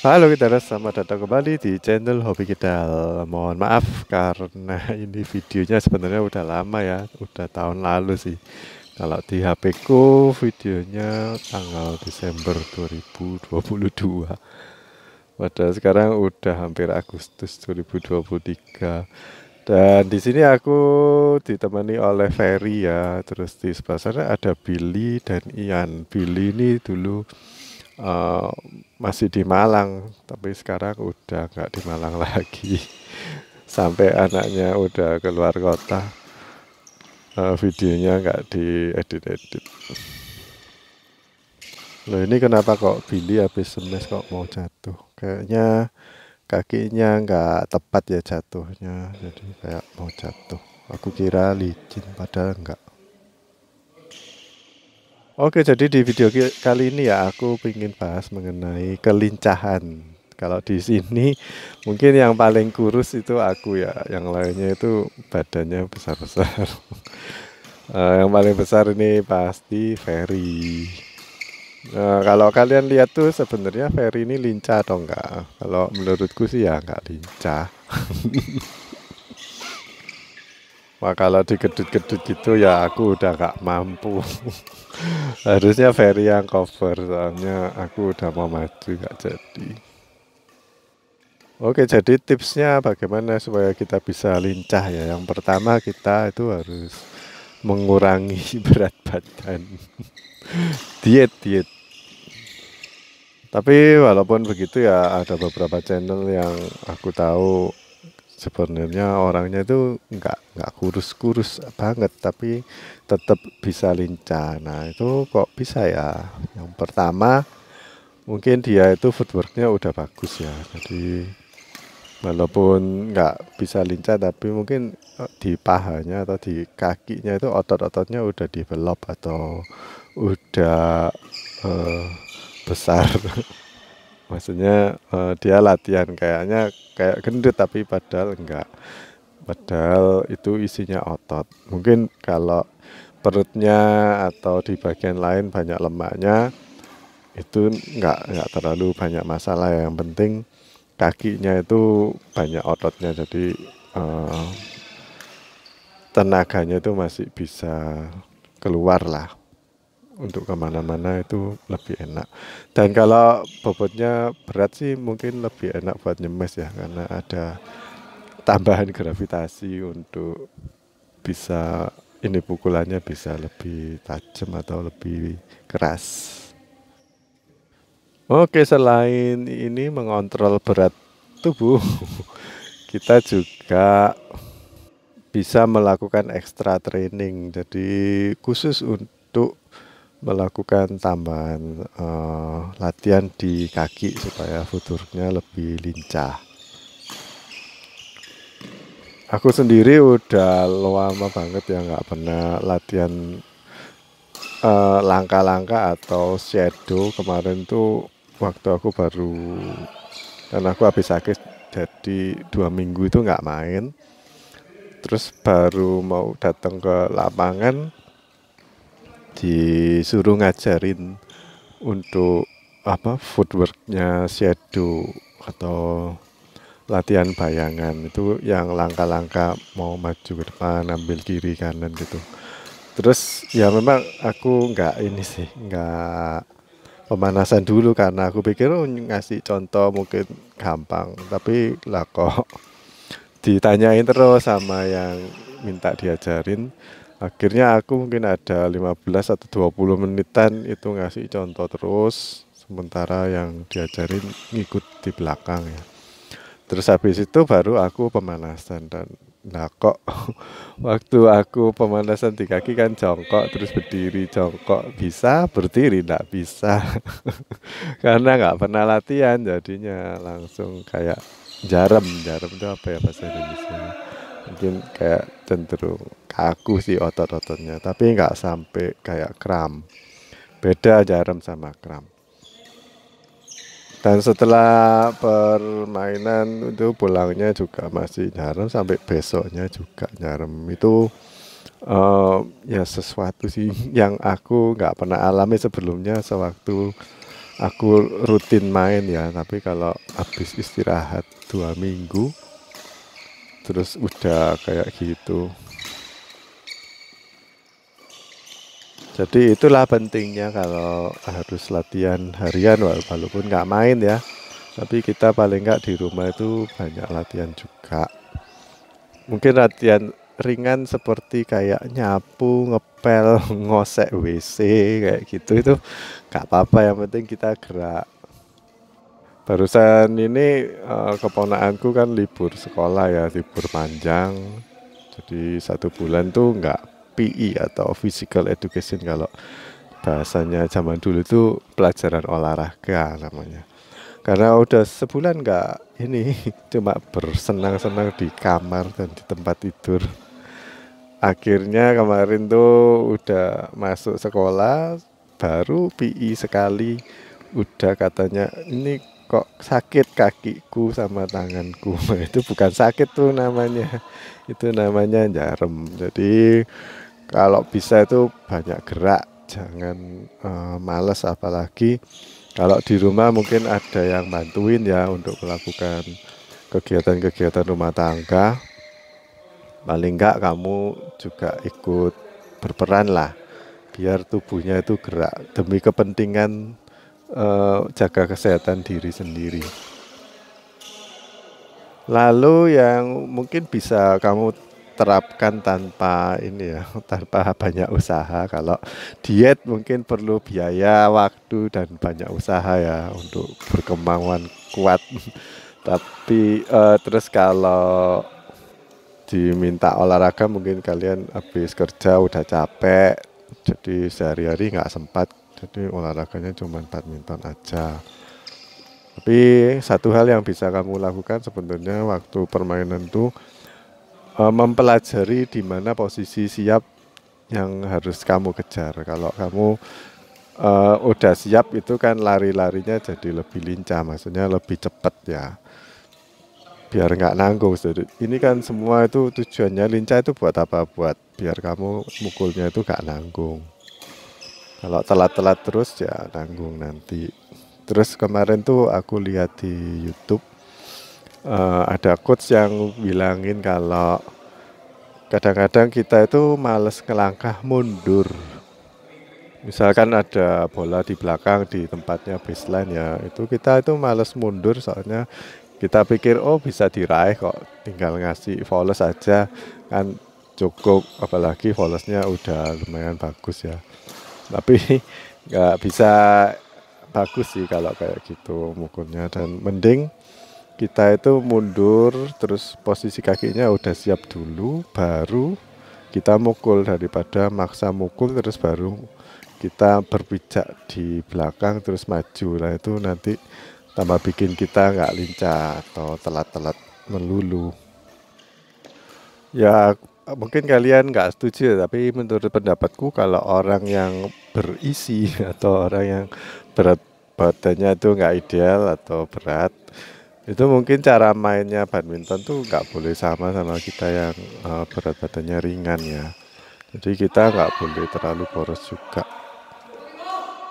Halo kita selamat datang kembali di channel Hobi Kidal. Mohon maaf karena ini videonya sebenarnya udah lama ya, udah tahun lalu sih. Kalau di HP ku videonya tanggal Desember 2022. Padahal sekarang udah hampir Agustus 2023. Dan di sini aku ditemani oleh Ferry ya. Terus di sebelah sana ada Billy dan Ian. Billy ini dulu uh, masih di Malang, tapi sekarang udah nggak di Malang lagi. Sampai anaknya udah keluar kota. Uh, videonya nggak diedit-edit. Loh ini kenapa kok Billy habis semes kok mau jatuh? Kayaknya kakinya nggak tepat ya jatuhnya jadi kayak mau jatuh aku kira licin padahal enggak Oke jadi di video kali ini ya aku ingin bahas mengenai kelincahan kalau di sini mungkin yang paling kurus itu aku ya yang lainnya itu badannya besar-besar eh, yang paling besar ini pasti Ferry Nah, kalau kalian lihat tuh sebenarnya Ferry ini lincah atau enggak? Kalau menurutku sih ya enggak lincah. Wah kalau digedut-gedut gitu ya aku udah enggak mampu. Harusnya Ferry yang cover soalnya aku udah mau maju enggak jadi. Oke jadi tipsnya bagaimana supaya kita bisa lincah ya. Yang pertama kita itu harus mengurangi berat badan diet diet tapi walaupun begitu ya ada beberapa channel yang aku tahu sebenarnya orangnya itu nggak nggak kurus-kurus banget tapi tetap bisa lincah nah itu kok bisa ya yang pertama mungkin dia itu footworknya udah bagus ya jadi walaupun nggak bisa lincah tapi mungkin eh, di pahanya atau di kakinya itu otot-ototnya udah develop atau udah uh, besar maksudnya uh, dia latihan kayaknya kayak gendut tapi padahal enggak padahal itu isinya otot mungkin kalau perutnya atau di bagian lain banyak lemaknya itu enggak enggak terlalu banyak masalah yang penting kakinya itu banyak ototnya jadi uh, tenaganya itu masih bisa keluar lah untuk kemana-mana itu lebih enak dan kalau bobotnya berat sih mungkin lebih enak buat nyemes ya karena ada tambahan gravitasi untuk bisa ini pukulannya bisa lebih tajam atau lebih keras oke selain ini mengontrol berat tubuh kita juga bisa melakukan extra training jadi khusus untuk melakukan tambahan uh, latihan di kaki supaya futurnya lebih lincah. Aku sendiri udah lama banget ya nggak pernah latihan eh, langkah-langkah uh, atau shadow kemarin tuh waktu aku baru dan aku habis sakit jadi dua minggu itu nggak main terus baru mau datang ke lapangan disuruh ngajarin untuk apa footworknya shadow atau latihan bayangan itu yang langkah-langkah mau maju ke depan ambil kiri kanan gitu terus ya memang aku nggak ini sih nggak pemanasan dulu karena aku pikir oh, ngasih contoh mungkin gampang tapi lah kok ditanyain terus sama yang minta diajarin akhirnya aku mungkin ada 15 atau 20 menitan itu ngasih contoh terus sementara yang diajarin ngikut di belakang ya terus habis itu baru aku pemanasan dan nah kok waktu aku pemanasan di kaki kan jongkok terus berdiri jongkok bisa berdiri nggak bisa karena nggak pernah latihan jadinya langsung kayak jarum jarum itu apa ya bahasa Indonesia mungkin kayak cenderung kaku sih otot-ototnya tapi nggak sampai kayak kram beda jarum sama kram dan setelah permainan itu pulangnya juga masih jarum sampai besoknya juga jarum itu um, ya sesuatu sih yang aku nggak pernah alami sebelumnya sewaktu aku rutin main ya tapi kalau habis istirahat dua minggu terus udah kayak gitu jadi itulah pentingnya kalau harus latihan harian walaupun nggak main ya tapi kita paling nggak di rumah itu banyak latihan juga mungkin latihan ringan seperti kayak nyapu, ngepel, ngosek WC kayak gitu itu nggak apa-apa yang penting kita gerak Barusan ini uh, eh, keponaanku kan libur sekolah ya, libur panjang. Jadi satu bulan tuh nggak PI e atau physical education kalau bahasanya zaman dulu itu pelajaran olahraga namanya. Karena udah sebulan nggak ini cuma bersenang-senang di kamar dan di tempat tidur. Akhirnya kemarin tuh udah masuk sekolah baru PI e sekali udah katanya ini kok sakit kakiku sama tanganku itu bukan sakit tuh namanya itu namanya jarum jadi kalau bisa itu banyak gerak jangan uh, males apalagi kalau di rumah mungkin ada yang bantuin ya untuk melakukan kegiatan-kegiatan rumah tangga paling enggak kamu juga ikut berperan lah biar tubuhnya itu gerak demi kepentingan uh, jaga kesehatan diri sendiri. Lalu yang mungkin bisa kamu terapkan tanpa ini ya, tanpa banyak usaha. Kalau diet mungkin perlu biaya, waktu dan banyak usaha ya untuk berkemauan kuat. Tapi uh, terus kalau diminta olahraga mungkin kalian habis kerja udah capek, jadi sehari-hari nggak sempat jadi olahraganya cuma badminton aja tapi satu hal yang bisa kamu lakukan sebenarnya waktu permainan tuh eh, e, mempelajari di mana posisi siap yang harus kamu kejar kalau kamu e, udah siap itu kan lari-larinya jadi lebih lincah maksudnya lebih cepat ya biar nggak nanggung ini kan semua itu tujuannya lincah itu buat apa buat biar kamu mukulnya itu nggak nanggung kalau telat-telat terus ya nanggung nanti terus kemarin tuh aku lihat di YouTube uh, ada coach yang bilangin kalau kadang-kadang kita itu males ngelangkah mundur misalkan ada bola di belakang di tempatnya baseline ya itu kita itu males mundur soalnya kita pikir oh bisa diraih kok tinggal ngasih follow aja kan cukup apalagi volesnya udah lumayan bagus ya tapi nggak bisa bagus sih kalau kayak gitu mukulnya dan mending kita itu mundur terus posisi kakinya udah siap dulu baru kita mukul daripada maksa mukul terus baru kita berpijak di belakang terus maju lah itu nanti tambah bikin kita nggak lincah atau telat-telat melulu ya Eh, mungkin kalian nggak setuju ya, tapi menurut pendapatku kalau orang yang berisi atau orang yang berat badannya itu nggak ideal atau berat itu mungkin cara mainnya badminton tuh nggak boleh sama sama kita yang uh, berat badannya ringan ya jadi kita nggak boleh terlalu boros juga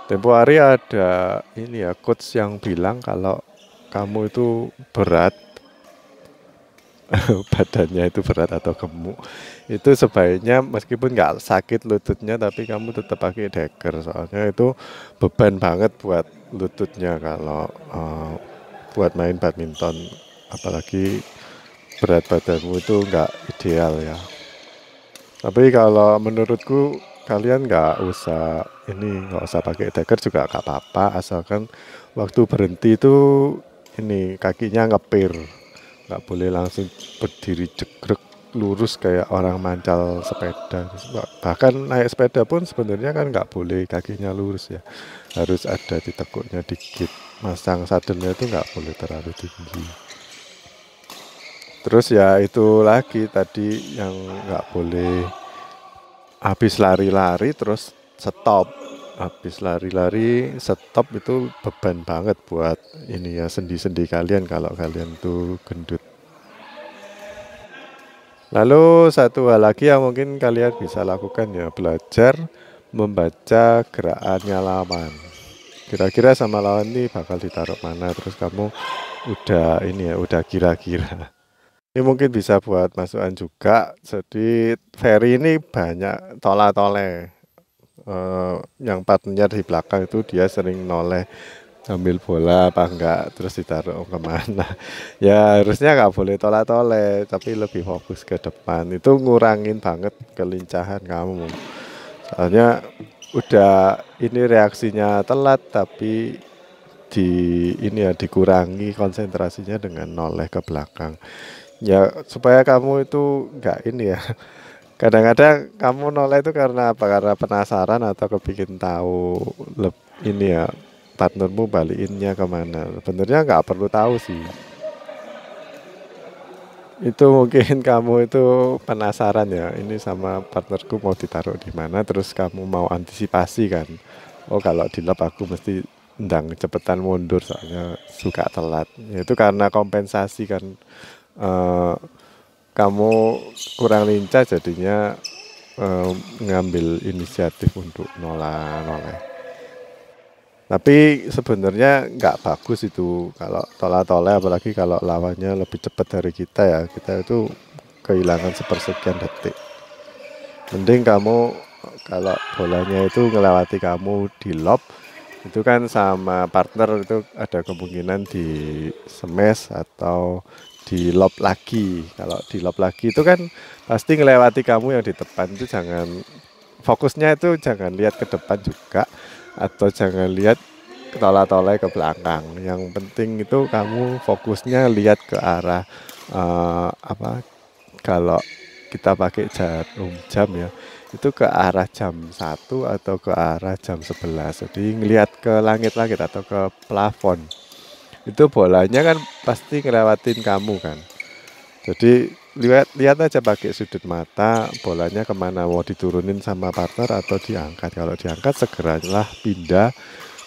tempo hari ada ini ya coach yang bilang kalau kamu itu berat badannya itu berat atau gemuk itu sebaiknya meskipun nggak sakit lututnya tapi kamu tetap pakai deker, soalnya itu beban banget buat lututnya kalau uh, buat main badminton apalagi berat badanmu itu nggak ideal ya tapi kalau menurutku kalian nggak usah ini nggak usah pakai deker juga nggak apa-apa asalkan waktu berhenti itu ini kakinya ngepir nggak boleh langsung berdiri jegrek lurus kayak orang mancal sepeda bahkan naik sepeda pun sebenarnya kan nggak boleh kakinya lurus ya harus ada ditekuknya dikit masang sadelnya itu nggak boleh terlalu tinggi terus ya itu lagi tadi yang nggak boleh habis lari-lari terus stop habis lari-lari stop itu beban banget buat ini ya sendi-sendi kalian kalau kalian tuh gendut lalu satu hal lagi yang mungkin kalian bisa lakukan ya belajar membaca gerakannya lawan kira-kira sama lawan ini bakal ditaruh mana terus kamu udah ini ya udah kira-kira ini mungkin bisa buat masukan juga jadi Ferry ini banyak tola-tole eh, yang partner di belakang itu dia sering noleh ambil bola apa enggak terus ditaruh kemana ya harusnya nggak boleh tolak-tolak tapi lebih fokus ke depan itu ngurangin banget kelincahan kamu soalnya udah ini reaksinya telat tapi di ini ya dikurangi konsentrasinya dengan noleh ke belakang ya supaya kamu itu nggak ini ya kadang-kadang kamu nolak itu karena apa karena penasaran atau kepingin tahu leb, ini ya partnermu balikinnya kemana sebenarnya nggak perlu tahu sih itu mungkin kamu itu penasaran ya ini sama partnerku mau ditaruh di mana terus kamu mau antisipasi kan oh kalau di lab aku mesti ndang cepetan mundur soalnya suka telat ya itu karena kompensasi kan uh, kamu kurang lincah jadinya um, ngambil inisiatif untuk nolak-nolak. Tapi sebenarnya nggak bagus itu kalau tolak-tolak apalagi kalau lawannya lebih cepat dari kita ya. Kita itu kehilangan sepersekian detik. Mending kamu kalau bolanya itu ngelewati kamu di lob itu kan sama partner itu ada kemungkinan di smash atau di lob lagi. Kalau di lob lagi itu kan pasti ngelewati kamu yang di depan itu jangan fokusnya itu jangan lihat ke depan juga atau jangan lihat tolak-tolak ke belakang. Yang penting itu kamu fokusnya lihat ke arah uh, apa kalau kita pakai jarum jam ya itu ke arah jam satu atau ke arah jam 11 jadi ngelihat ke langit-langit atau ke plafon itu bolanya kan pasti ngelewatin kamu kan jadi lihat lihat aja pakai sudut mata bolanya kemana mau diturunin sama partner atau diangkat kalau diangkat segeralah pindah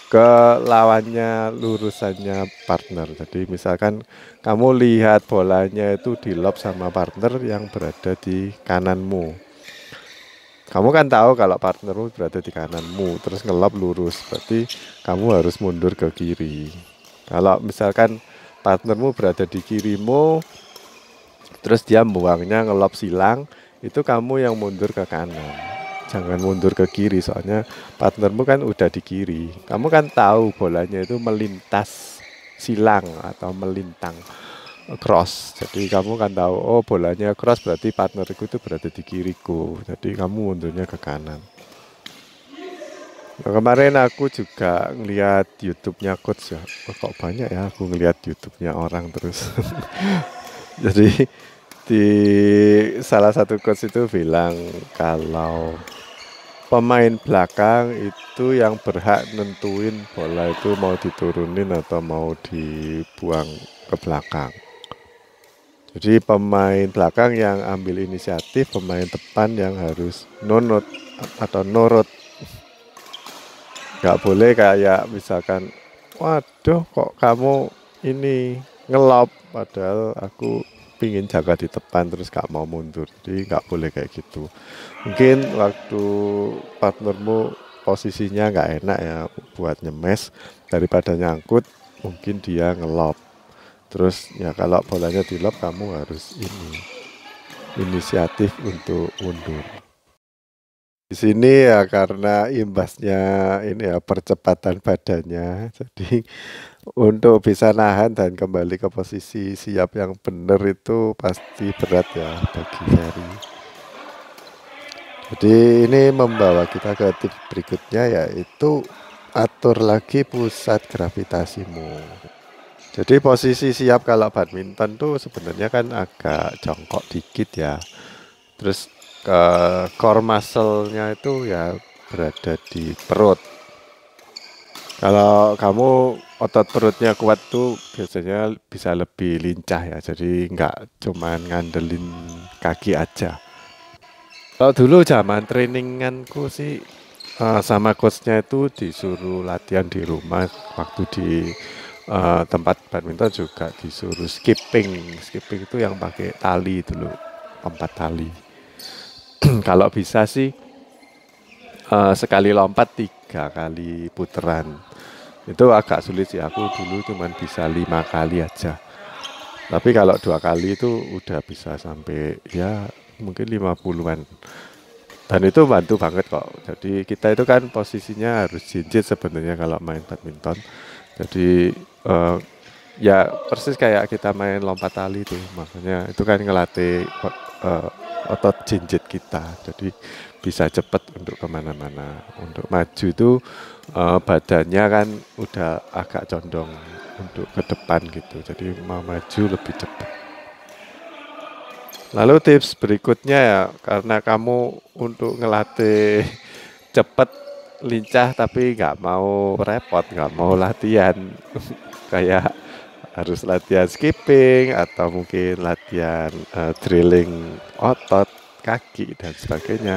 ke lawannya lurusannya partner jadi misalkan kamu lihat bolanya itu di lob sama partner yang berada di kananmu kamu kan tahu kalau partnermu berada di kananmu terus ngelop lurus berarti kamu harus mundur ke kiri kalau misalkan partnermu berada di kirimu, terus dia membuangnya ngelop silang, itu kamu yang mundur ke kanan. Jangan mundur ke kiri, soalnya partnermu kan udah di kiri. Kamu kan tahu bolanya itu melintas silang atau melintang cross. Jadi kamu kan tahu, oh bolanya cross berarti partnerku itu berada di kiriku. Jadi kamu mundurnya ke kanan kemarin aku juga ngeliat YouTube-nya coach ya. Oh, kok banyak ya aku ngeliat YouTube-nya orang terus. Jadi di salah satu coach itu bilang kalau pemain belakang itu yang berhak nentuin bola itu mau diturunin atau mau dibuang ke belakang. Jadi pemain belakang yang ambil inisiatif, pemain depan yang harus nonot atau nurut nggak boleh kayak misalkan waduh kok kamu ini ngelop padahal aku pingin jaga di depan terus gak mau mundur jadi nggak boleh kayak gitu mungkin waktu partnermu posisinya nggak enak ya buat nyemes daripada nyangkut mungkin dia ngelop terus ya kalau bolanya dilop kamu harus ini inisiatif untuk mundur di sini ya karena imbasnya ini ya percepatan badannya. Jadi untuk bisa nahan dan kembali ke posisi siap yang benar itu pasti berat ya bagi Ferry. Jadi ini membawa kita ke tips berikutnya yaitu atur lagi pusat gravitasimu. Jadi posisi siap kalau badminton tuh sebenarnya kan agak jongkok dikit ya. Terus ke core muscle-nya itu ya berada di perut. Kalau kamu otot perutnya kuat tuh biasanya bisa lebih lincah ya. Jadi nggak cuman ngandelin kaki aja. Kalau dulu zaman traininganku sih uh, sama coachnya itu disuruh latihan di rumah waktu di uh, tempat badminton juga disuruh skipping skipping itu yang pakai tali dulu empat tali kalau bisa sih uh, sekali lompat tiga kali puteran itu agak sulit sih aku dulu cuman bisa lima kali aja tapi kalau dua kali itu udah bisa sampai ya mungkin lima puluhan. dan itu bantu banget kok jadi kita itu kan posisinya harus jinjit sebenarnya kalau main badminton jadi uh, ya persis kayak kita main lompat tali tuh maksudnya itu kan ngelatih uh, otot jinjit kita jadi bisa cepat untuk kemana-mana untuk maju itu uh, badannya kan udah agak condong untuk ke depan gitu jadi mau maju lebih cepat lalu tips berikutnya ya karena kamu untuk ngelatih cepat lincah tapi nggak mau repot nggak mau latihan kayak harus latihan skipping atau mungkin latihan uh, drilling otot kaki dan sebagainya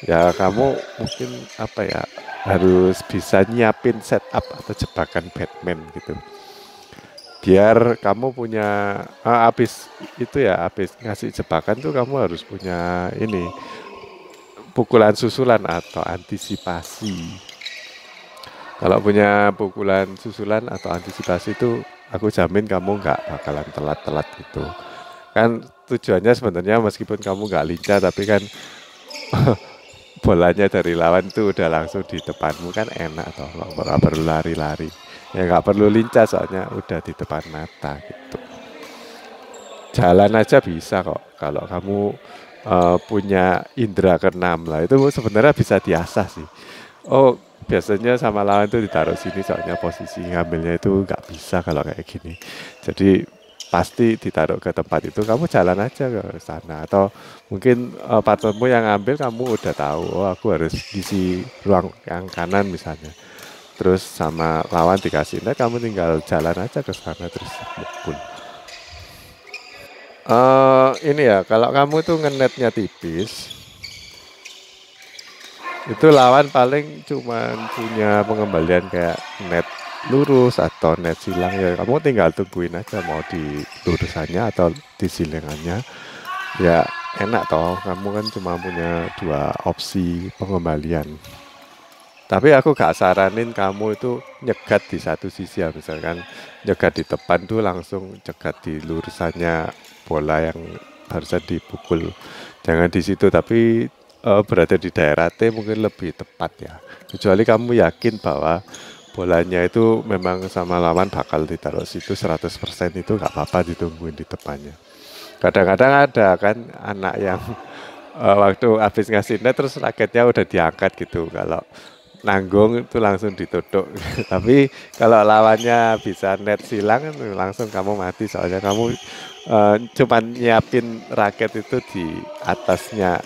ya kamu mungkin apa ya harus bisa nyiapin setup atau jebakan Batman gitu biar kamu punya ah, habis itu ya habis ngasih jebakan tuh kamu harus punya ini pukulan susulan atau antisipasi kalau punya pukulan susulan atau antisipasi itu aku jamin kamu nggak bakalan telat-telat gitu kan tujuannya sebenarnya meskipun kamu nggak lincah tapi kan bolanya dari lawan tuh udah langsung di depanmu kan enak toh nggak perlu lari-lari ya nggak perlu lincah soalnya udah di depan mata gitu jalan aja bisa kok kalau kamu uh, punya indera keenam lah itu sebenarnya bisa diasah sih oh biasanya sama lawan itu ditaruh sini soalnya posisi ngambilnya itu nggak bisa kalau kayak gini jadi pasti ditaruh ke tempat itu kamu jalan aja ke sana atau mungkin uh, partnermu yang ngambil kamu udah tahu oh aku harus isi ruang yang kanan misalnya terus sama lawan dikasih nah kamu tinggal jalan aja ke sana terus pun uh, eh, ini ya kalau kamu tuh ngenetnya tipis itu lawan paling cuma punya pengembalian kayak net lurus atau net silang ya kamu tinggal tungguin aja mau di lurusannya atau di silangannya ya enak toh kamu kan cuma punya dua opsi pengembalian tapi aku gak saranin kamu itu nyegat di satu sisi ya misalkan nyegat di depan tuh langsung cegat di lurusannya bola yang harusnya dipukul jangan di situ tapi uh, berada di daerah T mungkin lebih tepat ya. Kecuali kamu yakin bahwa bolanya itu memang sama lawan bakal ditaruh situ 100% itu nggak apa-apa ditungguin di depannya. Kadang-kadang ada kan anak yang uh, waktu habis ngasih net terus raketnya udah diangkat gitu kalau nanggung itu langsung ditutup. Tapi kalau lawannya bisa net silang langsung kamu mati soalnya kamu uh, cuman nyiapin raket itu di atasnya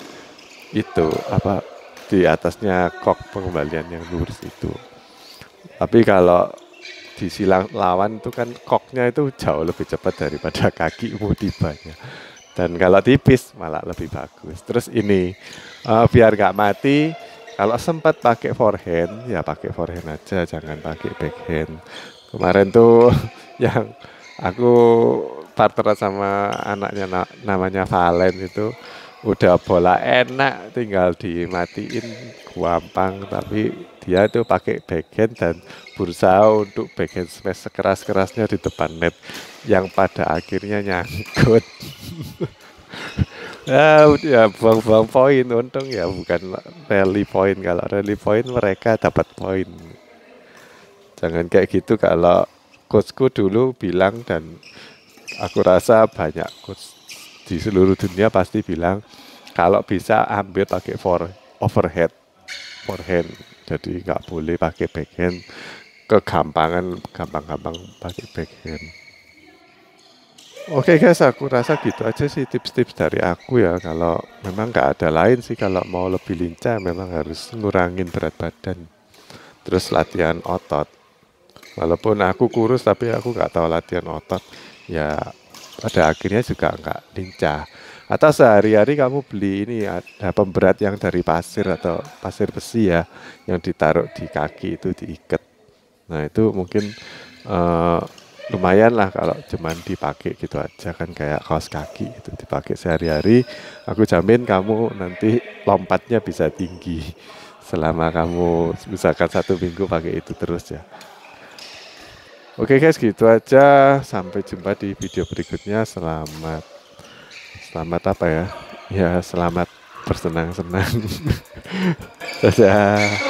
itu apa di atasnya kok pengembalian yang lurus itu. Tapi kalau di silang lawan itu kan koknya itu jauh lebih cepat daripada kakimu tibanya. Dan kalau tipis malah lebih bagus. Terus ini uh, biar gak mati, kalau sempat pakai forehand ya pakai forehand aja, jangan pakai backhand. Kemarin tuh yang aku partner sama anaknya namanya Valen itu udah bola enak tinggal dimatiin gampang tapi dia itu pakai backhand dan bursa untuk backhand smash sekeras-kerasnya di depan net yang pada akhirnya nyangkut ya ya buang-buang poin untung ya bukan rally point kalau rally point mereka dapat poin jangan kayak gitu kalau coachku dulu bilang dan aku rasa banyak coach di seluruh dunia pasti bilang kalau bisa ambil pakai for overhead forehand jadi nggak boleh pakai backhand kegampangan gampang-gampang pakai backhand Oke okay guys, aku rasa gitu aja sih tips-tips dari aku ya. Kalau memang nggak ada lain sih, kalau mau lebih lincah memang harus ngurangin berat badan. Terus latihan otot. Walaupun aku kurus tapi aku nggak tahu latihan otot. Ya pada akhirnya juga enggak lincah atau sehari-hari kamu beli ini ya, ada pemberat yang dari pasir atau pasir besi ya yang ditaruh di kaki itu diikat nah itu mungkin uh, lumayan lah kalau cuman dipakai gitu aja kan kayak kaos kaki itu dipakai sehari-hari aku jamin kamu nanti lompatnya bisa tinggi selama kamu misalkan satu minggu pakai itu terus ya Oke guys, gitu aja. Sampai jumpa di video berikutnya. Selamat. Selamat apa ya? Ya, selamat bersenang-senang. Dadah.